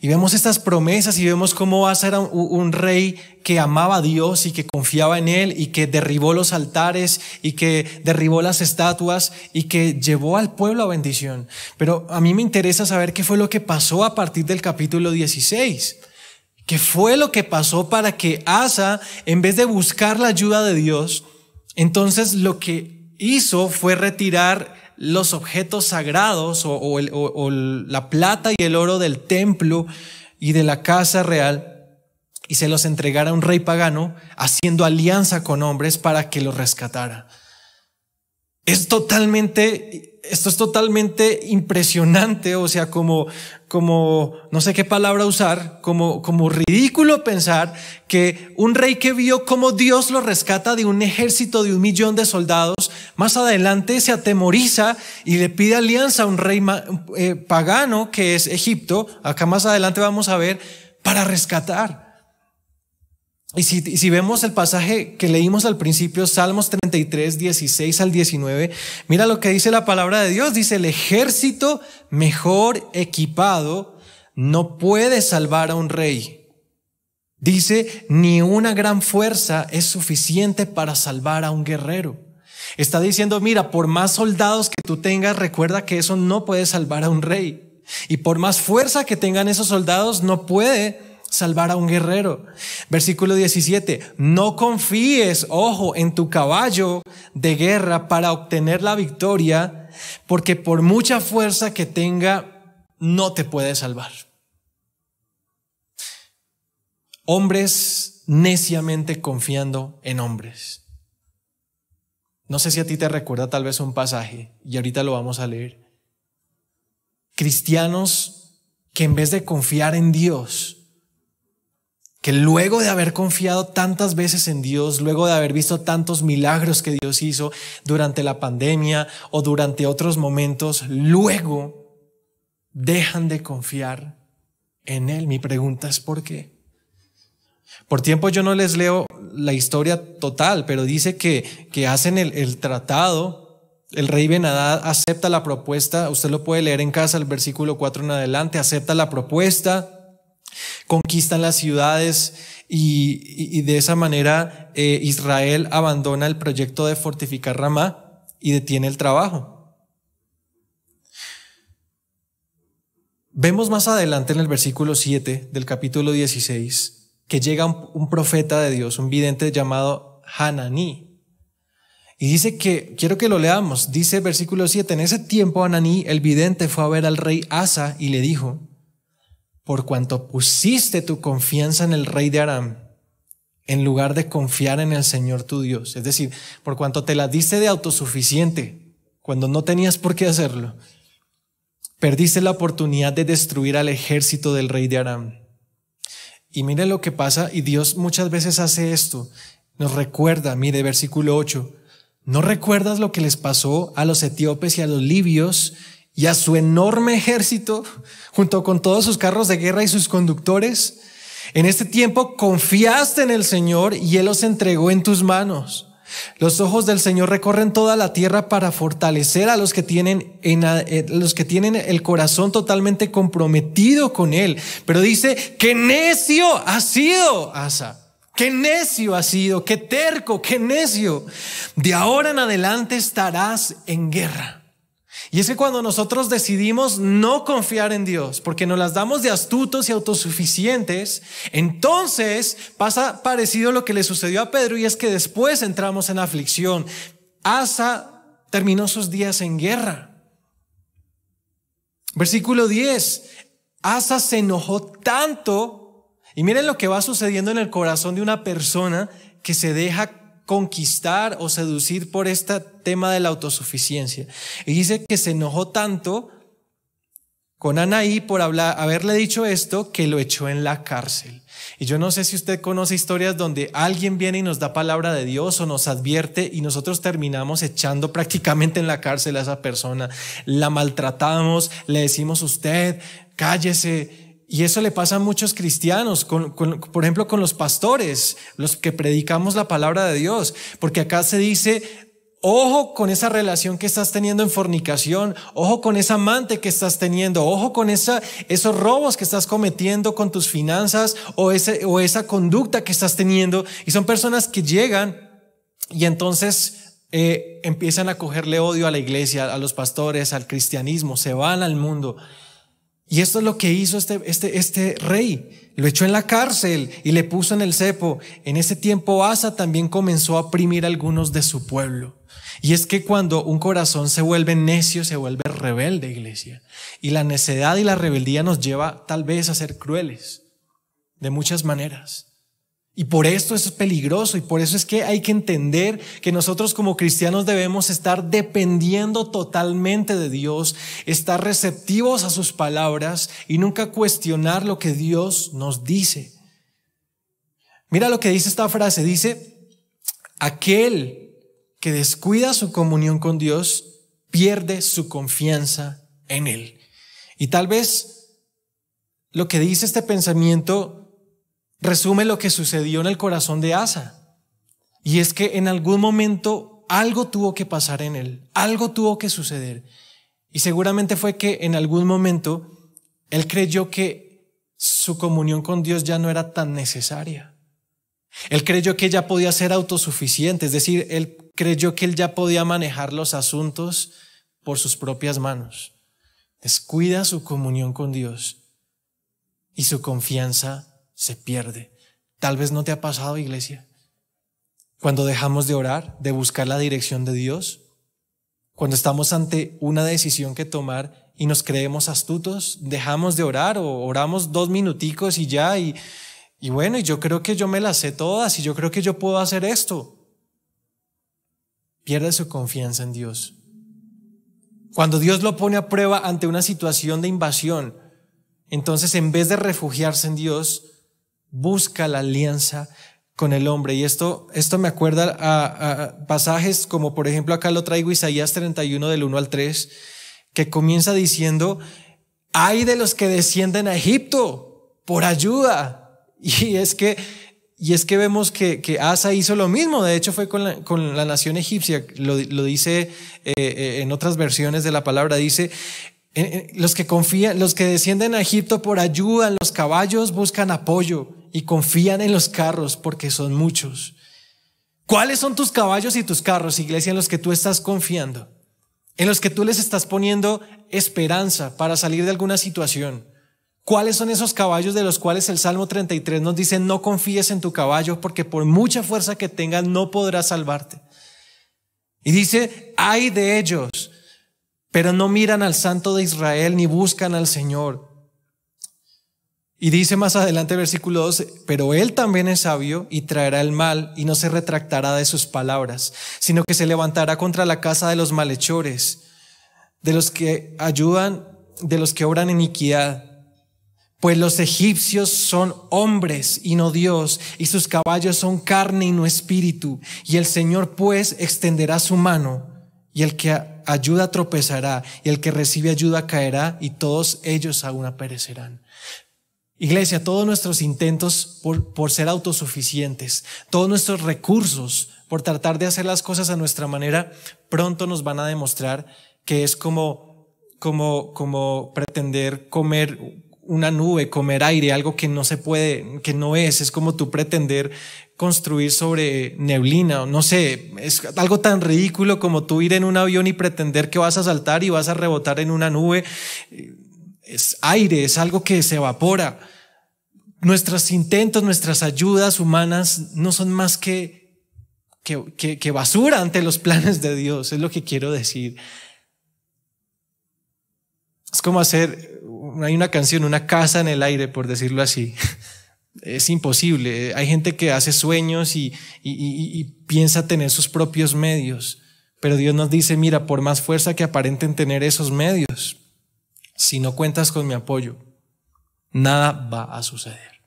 Y vemos estas promesas y vemos cómo Asa era un, un, rey que amaba a Dios y que confiaba en Él y que derribó los altares y que derribó las estatuas y que llevó al pueblo a bendición. Pero a mí me interesa saber qué fue lo que pasó a partir del capítulo 16. ¿Qué fue lo que pasó para que Asa, en vez de buscar la ayuda de Dios, entonces lo que hizo fue retirar los objetos sagrados o, la plata y el oro del templo y de la casa real y se los entregara a un rey pagano haciendo alianza con hombres para que los rescatara. Es totalmente esto es totalmente impresionante, o sea, como, como, no sé qué palabra usar, como, como ridículo pensar que un rey que vio cómo Dios lo rescata de un ejército de un millón de soldados, más adelante se atemoriza y le pide alianza a un rey eh, pagano que es Egipto, acá más adelante vamos a ver, para rescatar. Y si, vemos el pasaje que leímos al principio, Salmos 33, 16 al 19, mira lo que dice la palabra de Dios. Dice, el ejército mejor equipado no puede salvar a un rey. Dice, ni una gran fuerza es suficiente para salvar a un guerrero. Está diciendo, mira, por más soldados que tú tengas, recuerda que eso no puede salvar a un rey. Y por más fuerza que tengan esos soldados, no puede salvar a un guerrero. Versículo 17, no confíes, ojo, en tu caballo de guerra para obtener la victoria, porque por mucha fuerza que tenga, no te puede salvar. Hombres neciamente confiando en hombres. No sé si a ti te recuerda tal vez un pasaje, y ahorita lo vamos a leer. Cristianos que en vez de confiar en Dios, que luego de haber confiado tantas veces en Dios, luego de haber visto tantos milagros que Dios hizo durante la pandemia o durante otros momentos, luego dejan de confiar en Él. Mi pregunta es por qué. Por tiempo yo no les leo la historia total, pero dice que, que hacen el, el tratado el rey Benadad acepta la propuesta, usted lo puede leer en casa el versículo 4 en adelante, acepta la propuesta conquistan las ciudades y, de esa manera eh, Israel abandona el proyecto de fortificar Ramá y detiene el trabajo. Vemos más adelante en el versículo 7 del capítulo 16 que llega un, profeta de Dios, un vidente llamado Hananí. Y dice que, quiero que lo leamos, dice versículo 7, en ese tiempo Hananí, el vidente, fue a ver al rey Asa y le dijo, por cuanto pusiste tu confianza en el rey de Aram, en lugar de confiar en el Señor tu Dios. Es decir, por cuanto te la diste de autosuficiente, cuando no tenías por qué hacerlo, perdiste la oportunidad de destruir al ejército del rey de Aram. Y mire lo que pasa, y Dios muchas veces hace esto. Nos recuerda, mire versículo 8, ¿no recuerdas lo que les pasó a los etíopes y a los libios y a su enorme ejército, junto con todos sus carros de guerra y sus conductores. En este tiempo confiaste en el Señor y Él los entregó en tus manos. Los ojos del Señor recorren toda la tierra para fortalecer a los que tienen, en, eh, los que tienen el corazón totalmente comprometido con Él. Pero dice, qué necio ha sido Asa. Qué necio ha sido, qué terco, qué necio. De ahora en adelante estarás en guerra. Y es que cuando nosotros decidimos no confiar en Dios, porque nos las damos de astutos y autosuficientes, entonces pasa parecido a lo que le sucedió a Pedro y es que después entramos en aflicción. Asa terminó sus días en guerra. Versículo 10. Asa se enojó tanto y miren lo que va sucediendo en el corazón de una persona que se deja conquistar o seducir por este tema de la autosuficiencia. Y dice que se enojó tanto con Anaí por haberle dicho esto que lo echó en la cárcel. Y yo no sé si usted conoce historias donde alguien viene y nos da palabra de Dios o nos advierte y nosotros terminamos echando prácticamente en la cárcel a esa persona. La maltratamos, le decimos usted, cállese, y eso le pasa a muchos cristianos, por ejemplo, con los pastores, los que predicamos la palabra de Dios, porque acá se dice, Ojo con esa relación que estás teniendo en fornicación, ojo con esa amante que estás teniendo, ojo con esos robos que estás cometiendo con tus finanzas o, esa conducta que estás teniendo. Y son personas que llegan y entonces eh, empiezan a cogerle odio a la iglesia, a los pastores, al cristianismo, se van al mundo. Y esto es lo que hizo este, este, este rey. Lo echó en la cárcel y le puso en el cepo. En ese tiempo Asa también comenzó a oprimir a algunos de su pueblo. Y es que cuando un corazón se vuelve necio, se vuelve rebelde, iglesia. Y la necedad y la rebeldía nos lleva tal vez a ser crueles, de muchas maneras. Y por esto es peligroso y por eso es que hay que entender que nosotros como cristianos debemos estar dependiendo totalmente de Dios, estar receptivos a sus palabras y nunca cuestionar lo que Dios nos dice. Mira lo que dice esta frase, dice, aquel que descuida su comunión con Dios pierde su confianza en Él. Y tal vez lo que dice este pensamiento resume lo que sucedió en el corazón de Asa. Y es que en algún momento algo tuvo que pasar en él, algo tuvo que suceder. Y seguramente fue que en algún momento él creyó que su comunión con Dios ya no era tan necesaria. Él creyó que ya podía ser autosuficiente, es decir, él creyó que él ya podía manejar los asuntos por sus propias manos. Descuida su comunión con Dios y su confianza se pierde. Tal vez no te ha pasado, iglesia. Cuando dejamos de orar, de buscar la dirección de Dios, cuando estamos ante una decisión que tomar y nos creemos astutos, dejamos de orar o oramos dos minuticos y ya, y, y bueno, y yo creo que yo me las sé todas y yo creo que yo puedo hacer esto. Pierde su confianza en Dios. Cuando Dios lo pone a prueba ante una situación de invasión, entonces en vez de refugiarse en Dios, busca la alianza con el hombre. Y esto, esto me acuerda a, pasajes como por ejemplo acá lo traigo Isaías 31 del 1 al 3, que comienza diciendo, hay de los que descienden a Egipto por ayuda. Y es que, y es que vemos que, Asa hizo lo mismo, de hecho fue con la, nación egipcia, lo, dice eh, eh, en otras versiones de la palabra, dice, los que confían, los que descienden a Egipto por ayuda en los caballos buscan apoyo y confían en los carros porque son muchos. ¿Cuáles son tus caballos y tus carros, iglesia, en los que tú estás confiando? En los que tú les estás poniendo esperanza para salir de alguna situación. ¿Cuáles son esos caballos de los cuales el Salmo 33 nos dice no confíes en tu caballo porque por mucha fuerza que tengas no podrás salvarte? Y dice, hay de ellos pero no miran al Santo de Israel ni buscan al Señor. Y dice más adelante versículo 12, pero él también es sabio y traerá el mal y no se retractará de sus palabras, sino que se levantará contra la casa de los malhechores, de los que ayudan, de los que obran iniquidad. Pues los egipcios son hombres y no Dios, y sus caballos son carne y no espíritu, y el Señor pues extenderá su mano, y el que ayuda tropezará y el que recibe ayuda caerá y todos ellos aún perecerán. Iglesia, todos nuestros intentos por, por ser autosuficientes, todos nuestros recursos por tratar de hacer las cosas a nuestra manera, pronto nos van a demostrar que es como, como, como pretender comer una nube, comer aire, algo que no se puede, que no es, es como tú pretender construir sobre neblina, no sé, es algo tan ridículo como tú ir en un avión y pretender que vas a saltar y vas a rebotar en una nube, es aire, es algo que se evapora. Nuestros intentos, nuestras ayudas humanas no son más que, que, que basura ante los planes de Dios, es lo que quiero decir. Es como hacer hay una canción, una casa en el aire, por decirlo así. Es imposible. Hay gente que hace sueños y, piensa tener sus propios medios. Pero Dios nos dice, mira, por más fuerza que aparenten tener esos medios, si no cuentas con mi apoyo, nada va a suceder.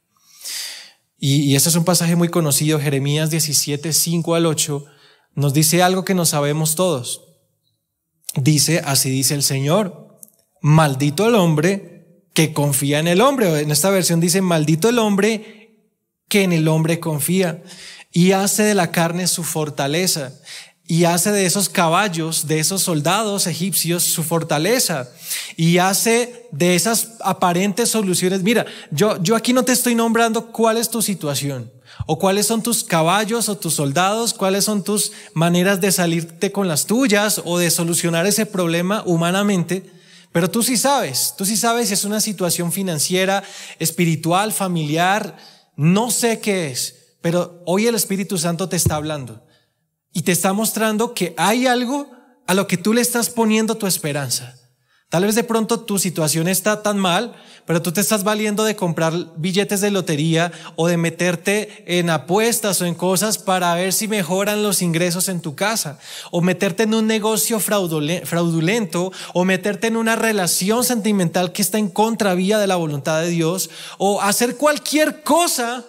Y, y, este es un pasaje muy conocido, Jeremías 17, 5 al 8, nos dice algo que no sabemos todos. Dice, así dice el Señor, maldito el hombre que confía en el hombre. En esta versión dice, maldito el hombre que en el hombre confía y hace de la carne su fortaleza y hace de esos caballos, de esos soldados egipcios su fortaleza y hace de esas aparentes soluciones. Mira, yo, yo aquí no te estoy nombrando cuál es tu situación o cuáles son tus caballos o tus soldados, cuáles son tus maneras de salirte con las tuyas o de solucionar ese problema humanamente, pero tú sí sabes, tú sí sabes si es una situación financiera, espiritual, familiar, no sé qué es, pero hoy el Espíritu Santo te está hablando y te está mostrando que hay algo a lo que tú le estás poniendo tu esperanza. Tal vez de pronto tu situación está tan mal, pero tú te estás valiendo de comprar billetes de lotería o de meterte en apuestas o en cosas para ver si mejoran los ingresos en tu casa, o meterte en un negocio fraudulento, o meterte en una relación sentimental que está en contravía de la voluntad de Dios, o hacer cualquier cosa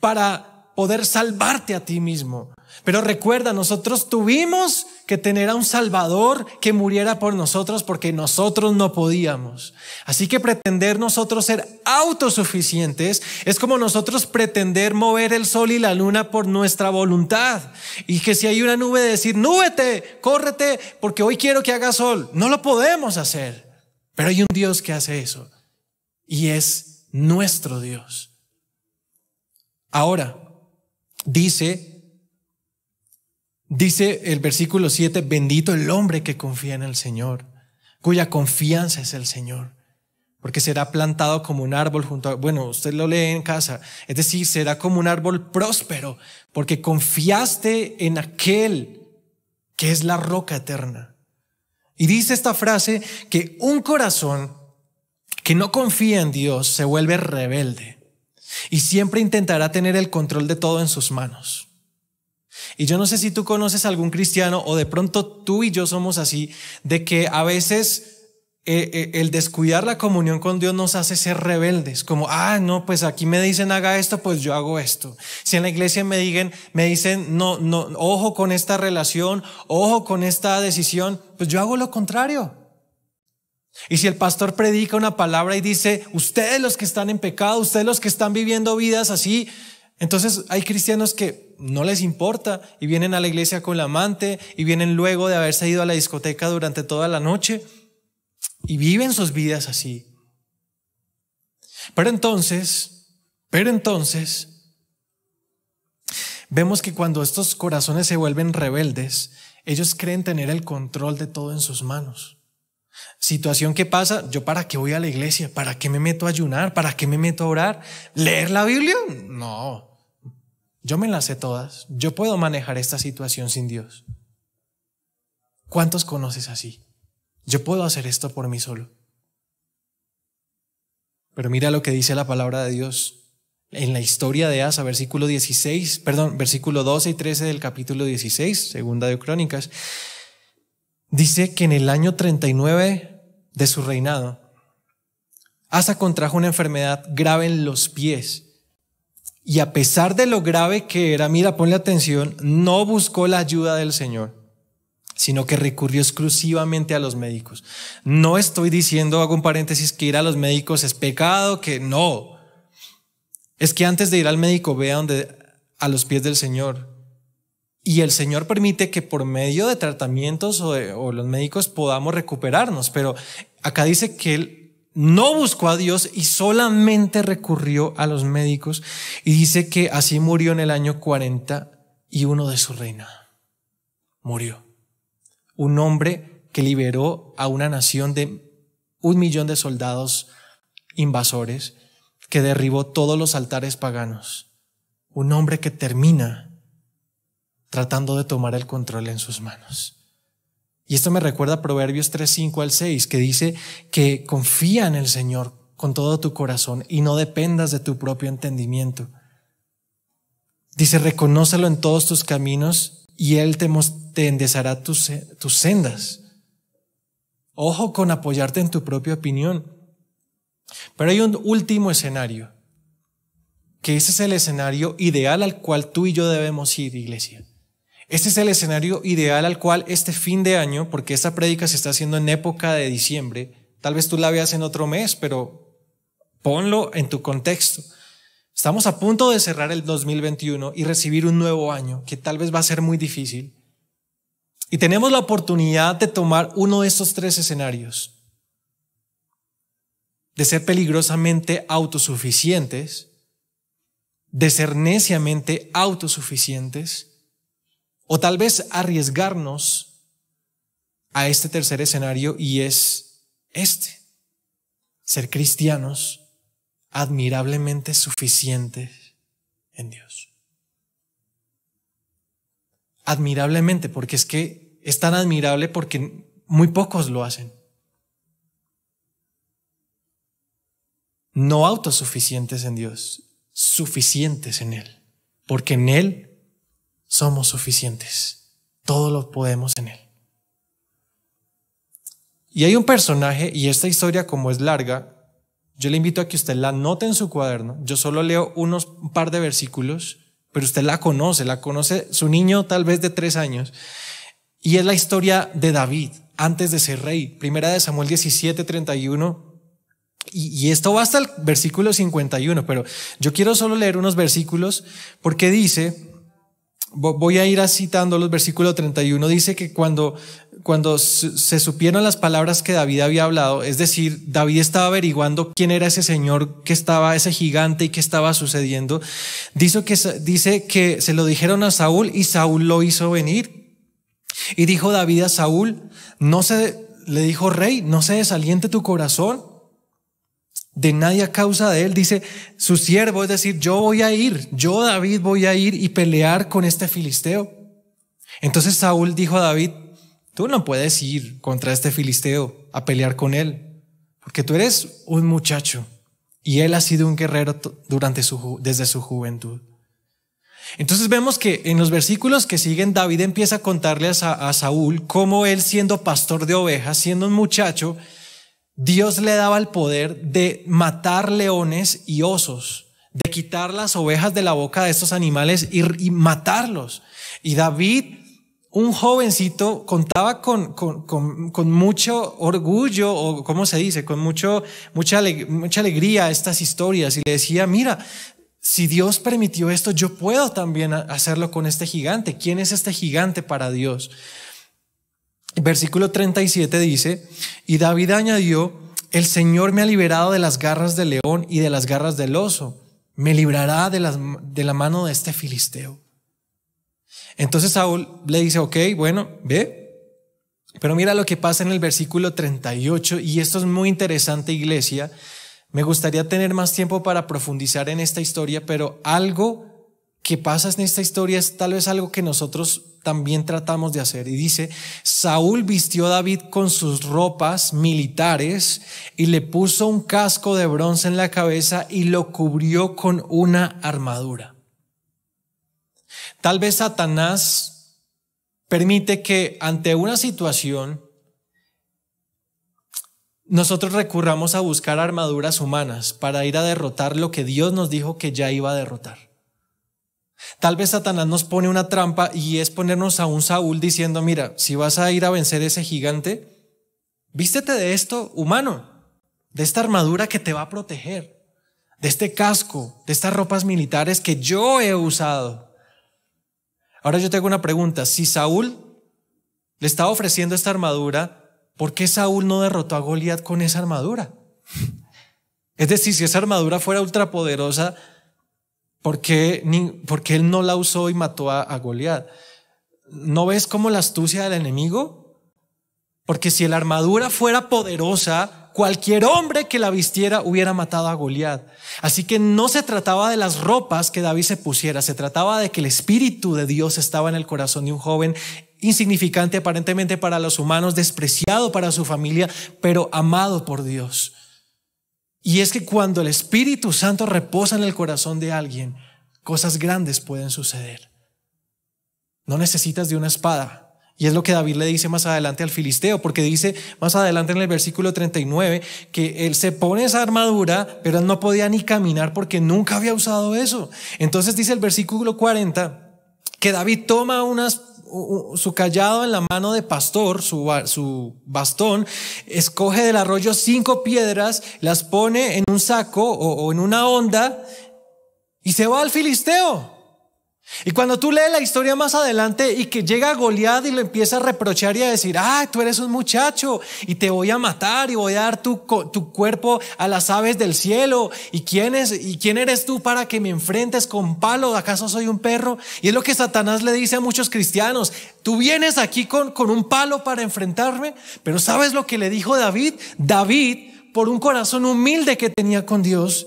para poder salvarte a ti mismo pero recuerda, nosotros tuvimos que tener a un Salvador que muriera por nosotros porque nosotros no podíamos. Así que pretender nosotros ser autosuficientes es como nosotros pretender mover el sol y la luna por nuestra voluntad. Y que si hay una nube, decir, núbete, córrete, porque hoy quiero que haga sol. No lo podemos hacer. Pero hay un Dios que hace eso. Y es nuestro Dios. Ahora, dice Dice el versículo 7, bendito el hombre que confía en el Señor, cuya confianza es el Señor, porque será plantado como un árbol junto a... Bueno, usted lo lee en casa, es decir, será como un árbol próspero, porque confiaste en aquel que es la roca eterna. Y dice esta frase que un corazón que no confía en Dios se vuelve rebelde y siempre intentará tener el control de todo en sus manos. Y yo no sé si tú conoces algún cristiano o de pronto tú y yo somos así, de que a veces eh, eh, el descuidar la comunión con Dios nos hace ser rebeldes, como, ah, no, pues aquí me dicen haga esto, pues yo hago esto. Si en la iglesia me me dicen, no, no, ojo con esta relación, ojo con esta decisión, pues yo hago lo contrario. Y si el pastor predica una palabra y dice, ustedes los que están en pecado, ustedes los que están viviendo vidas así, entonces hay cristianos que no les importa y vienen a la iglesia con la amante y vienen luego de haberse ido a la discoteca durante toda la noche y viven sus vidas así. Pero entonces, pero entonces, vemos que cuando estos corazones se vuelven rebeldes, ellos creen tener el control de todo en sus manos. Situación que pasa, yo para qué voy a la iglesia, para qué me meto a ayunar, para qué me meto a orar, leer la Biblia, no, yo me las sé todas. Yo puedo manejar esta situación sin Dios. ¿Cuántos conoces así? Yo puedo hacer esto por mí solo. Pero mira lo que dice la palabra de Dios en la historia de Asa, versículo 16, perdón, versículo 12 y 13 del capítulo 16, segunda de Crónicas. Dice que en el año 39 de su reinado, Asa contrajo una enfermedad grave en los pies y a pesar de lo grave que era, mira, ponle atención, no buscó la ayuda del Señor, sino que recurrió exclusivamente a los médicos. No estoy diciendo, hago un paréntesis, que ir a los médicos es pecado, que no. Es que antes de ir al médico, vea a los pies del Señor. Y el Señor permite que por medio de tratamientos o, o los médicos podamos recuperarnos, pero acá dice que Él no buscó a Dios y solamente recurrió a los médicos y dice que así murió en el año y uno de su reina. Murió. Un hombre que liberó a una nación de un millón de soldados invasores, que derribó todos los altares paganos. Un hombre que termina tratando de tomar el control en sus manos. Y esto me recuerda Proverbios 3, 5 al 6, que dice que confía en el Señor con todo tu corazón y no dependas de tu propio entendimiento. Dice, reconócelo en todos tus caminos y Él te, te tus, tus sendas. Ojo con apoyarte en tu propia opinión. Pero hay un último escenario, que ese es el escenario ideal al cual tú y yo debemos ir, iglesia. Este es el escenario ideal al cual este fin de año, porque esta prédica se está haciendo en época de diciembre, tal vez tú la veas en otro mes, pero ponlo en tu contexto. Estamos a punto de cerrar el 2021 y recibir un nuevo año que tal vez va a ser muy difícil. Y tenemos la oportunidad de tomar uno de estos tres escenarios. De ser peligrosamente autosuficientes, de ser neciamente autosuficientes o tal vez arriesgarnos a este tercer escenario y es este, ser cristianos admirablemente suficientes en Dios. Admirablemente, porque es que es tan admirable porque muy pocos lo hacen. No autosuficientes en Dios, suficientes en Él, porque en Él somos suficientes. Todo lo podemos en Él. Y hay un personaje, y esta historia como es larga, yo le invito a que usted la note en su cuaderno. Yo solo leo unos par de versículos, pero usted la conoce, la conoce su niño tal vez de tres años. Y es la historia de David antes de ser rey. Primera de Samuel 17, 31. Y, y esto va hasta el versículo 51, pero yo quiero solo leer unos versículos porque dice, voy a ir citando los versículo 31 dice que cuando, cuando se supieron las palabras que David había hablado, es decir, David estaba averiguando quién era ese señor que estaba, ese gigante y qué estaba sucediendo, dice que, dice que se lo dijeron a Saúl y Saúl lo hizo venir. Y dijo David a Saúl, no se, le dijo rey, no se desaliente tu corazón de nadie a causa de él. Dice su siervo, es decir, yo voy a ir, yo David voy a ir y pelear con este filisteo. Entonces Saúl dijo a David, tú no puedes ir contra este filisteo a pelear con él, porque tú eres un muchacho y él ha sido un guerrero durante su, desde su juventud. Entonces vemos que en los versículos que siguen, David empieza a contarle a, a Saúl cómo él siendo pastor de ovejas, siendo un muchacho, Dios le daba el poder de matar leones y osos, de quitar las ovejas de la boca de estos animales y, matarlos. Y David, un jovencito, contaba con, mucho orgullo, o como se dice, con mucho, mucha, mucha alegría estas historias y le decía, mira, si Dios permitió esto, yo puedo también hacerlo con este gigante. ¿Quién es este gigante para Dios? Versículo 37 dice, y David añadió, el Señor me ha liberado de las garras del león y de las garras del oso, me librará de, de la mano de este filisteo. Entonces Saúl le dice, ok, bueno, ve, pero mira lo que pasa en el versículo 38, y esto es muy interesante, iglesia. Me gustaría tener más tiempo para profundizar en esta historia, pero algo que pasa en esta historia es tal vez algo que nosotros también tratamos de hacer. Y dice, Saúl vistió a David con sus ropas militares y le puso un casco de bronce en la cabeza y lo cubrió con una armadura. Tal vez Satanás permite que ante una situación nosotros recurramos a buscar armaduras humanas para ir a derrotar lo que Dios nos dijo que ya iba a derrotar. Tal vez Satanás nos pone una trampa y es ponernos a un Saúl diciendo, mira, si vas a ir a vencer ese gigante, vístete de esto humano, de esta armadura que te va a proteger, de este casco, de estas ropas militares que yo he usado. Ahora yo tengo una pregunta, si Saúl le estaba ofreciendo esta armadura, ¿por qué Saúl no derrotó a Goliat con esa armadura? Es decir, si esa armadura fuera ultrapoderosa, ¿Por qué, ni, porque él no la usó y mató a, a Goliat? ¿No ves cómo la astucia del enemigo? Porque si la armadura fuera poderosa, cualquier hombre que la vistiera hubiera matado a Goliat. Así que no se trataba de las ropas que David se pusiera, se trataba de que el espíritu de Dios estaba en el corazón de un joven insignificante aparentemente para los humanos, despreciado para su familia, pero amado por Dios. Y es que cuando el Espíritu Santo reposa en el corazón de alguien, cosas grandes pueden suceder. No necesitas de una espada. Y es lo que David le dice más adelante al filisteo, porque dice más adelante en el versículo 39 que él se pone esa armadura, pero él no podía ni caminar porque nunca había usado eso. Entonces dice el versículo 40 que David toma unas su callado en la mano de pastor, su, bastón, escoge del arroyo cinco piedras, las pone en un saco o, o en una onda y se va al filisteo. Y cuando tú lees la historia más adelante y que llega Goliat y lo empieza a reprochar y a decir, ah, tú eres un muchacho y te voy a matar y voy a dar tu, cuerpo a las aves del cielo. ¿Y quién, ¿Y quién eres tú para que me enfrentes con palo? ¿Acaso soy un perro? Y es lo que Satanás le dice a muchos cristianos. Tú vienes aquí con, con un palo para enfrentarme, pero ¿sabes lo que le dijo David? David, por un corazón humilde que tenía con Dios,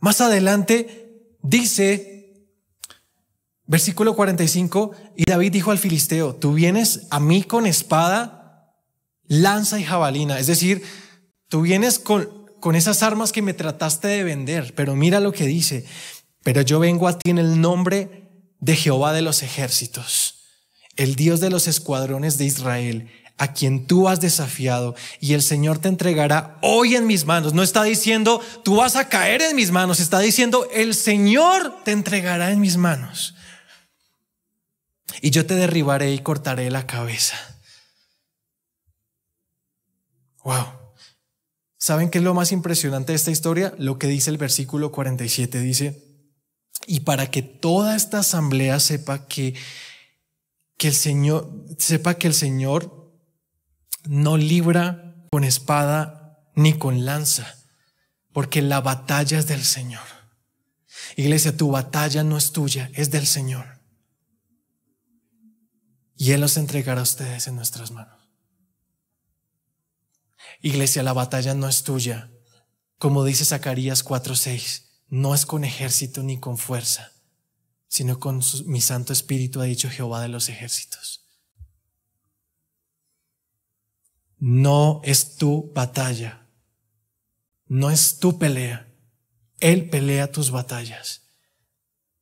más adelante Dice, versículo 45, y David dijo al filisteo, tú vienes a mí con espada, lanza y jabalina. Es decir, tú vienes con, con esas armas que me trataste de vender, pero mira lo que dice, pero yo vengo a ti en el nombre de Jehová de los ejércitos, el Dios de los escuadrones de Israel a quien tú has desafiado y el Señor te entregará hoy en mis manos. No está diciendo, tú vas a caer en mis manos, está diciendo, el Señor te entregará en mis manos. Y yo te derribaré y cortaré la cabeza. Wow. ¿Saben qué es lo más impresionante de esta historia? Lo que dice el versículo 47 dice, y para que toda esta asamblea sepa que, que el Señor, sepa que el Señor no libra con espada ni con lanza, porque la batalla es del Señor. Iglesia, tu batalla no es tuya, es del Señor. Y Él los entregará a ustedes en nuestras manos. Iglesia, la batalla no es tuya. Como dice Zacarías 4:6, no es con ejército ni con fuerza, sino con mi Santo Espíritu, ha dicho Jehová de los ejércitos. No es tu batalla. No es tu pelea. Él pelea tus batallas.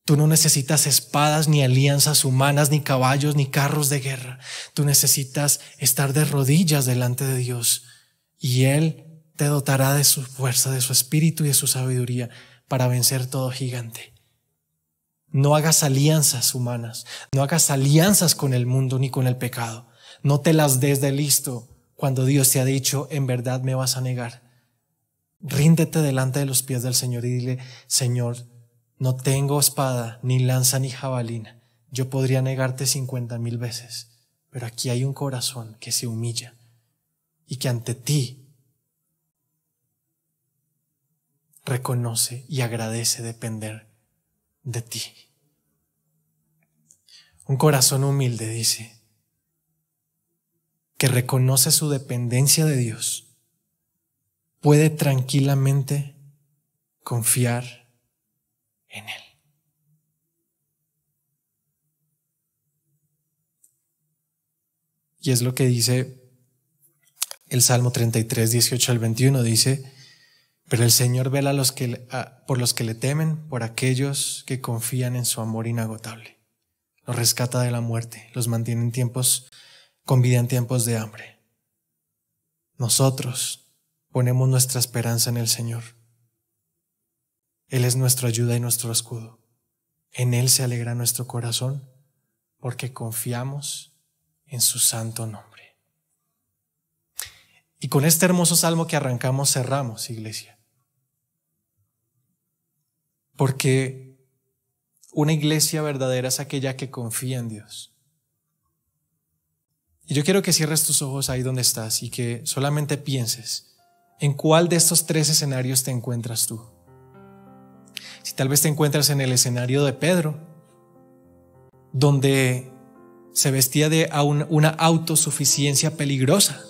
Tú no necesitas espadas, ni alianzas humanas, ni caballos, ni carros de guerra. Tú necesitas estar de rodillas delante de Dios y Él te dotará de su fuerza, de su espíritu y de su sabiduría para vencer todo gigante. No hagas alianzas humanas, no hagas alianzas con el mundo ni con el pecado. No te las des de listo cuando Dios te ha dicho, en verdad me vas a negar. Ríndete delante de los pies del Señor y dile, Señor, no tengo espada, ni lanza, ni jabalina. Yo podría negarte cincuenta mil veces, pero aquí hay un corazón que se humilla y que ante ti reconoce y agradece depender de ti. Un corazón humilde, dice, que reconoce su dependencia de Dios puede tranquilamente confiar en Él. Y es lo que dice el Salmo 33, 18 al 21. Dice, pero el Señor vela por los que le temen, por aquellos que confían en su amor inagotable. Los rescata de la muerte, los mantiene en tiempos con vida en tiempos de hambre. Nosotros ponemos nuestra esperanza en el Señor. Él es nuestra ayuda y nuestro escudo. En Él se alegra nuestro corazón porque confiamos en su santo nombre. Y con este hermoso salmo que arrancamos cerramos, iglesia. Porque una iglesia verdadera es aquella que confía en Dios y yo quiero que cierres tus ojos ahí donde estás y que solamente pienses en cuál de estos tres escenarios te encuentras tú. Si tal vez te encuentras en el escenario de Pedro, donde se vestía de una autosuficiencia peligrosa,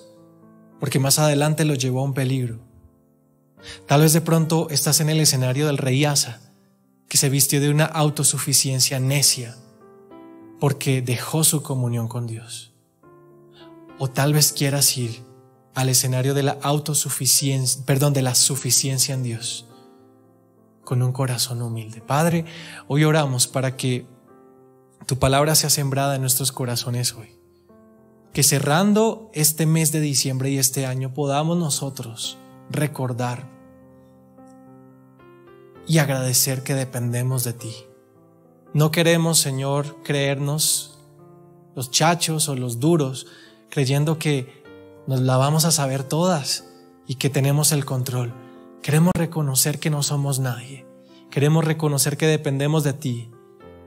porque más adelante lo llevó a un peligro. Tal vez de pronto estás en el escenario del rey Asa, que se vistió de una autosuficiencia necia, porque dejó su comunión con Dios. O tal vez quieras ir al escenario de la autosuficiencia, perdón, de la suficiencia en Dios, con un corazón humilde. Padre, hoy oramos para que tu palabra sea sembrada en nuestros corazones hoy. Que cerrando este mes de diciembre y este año podamos nosotros recordar y agradecer que dependemos de ti. No queremos, Señor, creernos los chachos o los duros, creyendo que nos la vamos a saber todas y que tenemos el control. Queremos reconocer que no somos nadie. Queremos reconocer que dependemos de ti.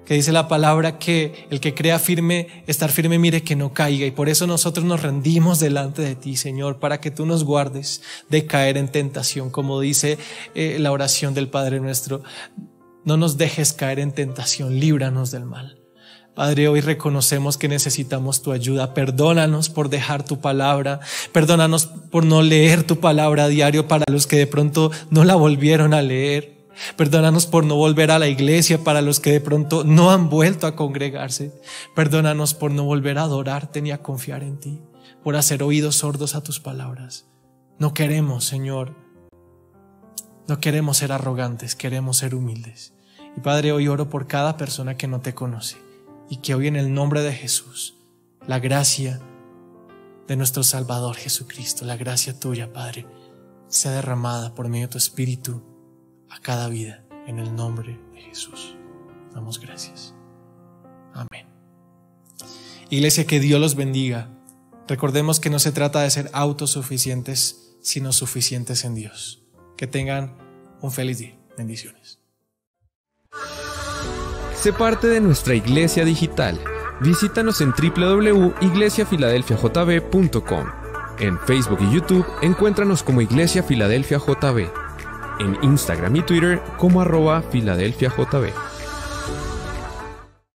Que dice la palabra que el que crea firme, estar firme, mire que no caiga. Y por eso nosotros nos rendimos delante de ti, Señor, para que tú nos guardes de caer en tentación, como dice eh, la oración del Padre nuestro. No nos dejes caer en tentación, líbranos del mal. Padre, hoy reconocemos que necesitamos tu ayuda. Perdónanos por dejar tu palabra. Perdónanos por no leer tu palabra a diario para los que de pronto no la volvieron a leer. Perdónanos por no volver a la iglesia para los que de pronto no han vuelto a congregarse. Perdónanos por no volver a adorarte ni a confiar en ti, por hacer oídos sordos a tus palabras. No queremos, Señor, no queremos ser arrogantes, queremos ser humildes. Y Padre, hoy oro por cada persona que no te conoce y que hoy en el nombre de Jesús, la gracia de nuestro Salvador Jesucristo, la gracia tuya, Padre, sea derramada por medio de tu Espíritu a cada vida, en el nombre de Jesús. Damos gracias. Amén. Iglesia, que Dios los bendiga. Recordemos que no se trata de ser autosuficientes, sino suficientes en Dios. Que tengan un feliz día. Bendiciones. Sé parte de nuestra iglesia digital. Visítanos en www.iglesiafiladelfiajb.com. En Facebook y YouTube, encuéntranos como Iglesia Filadelfia JB. En Instagram y Twitter, como arroba Filadelfia JB.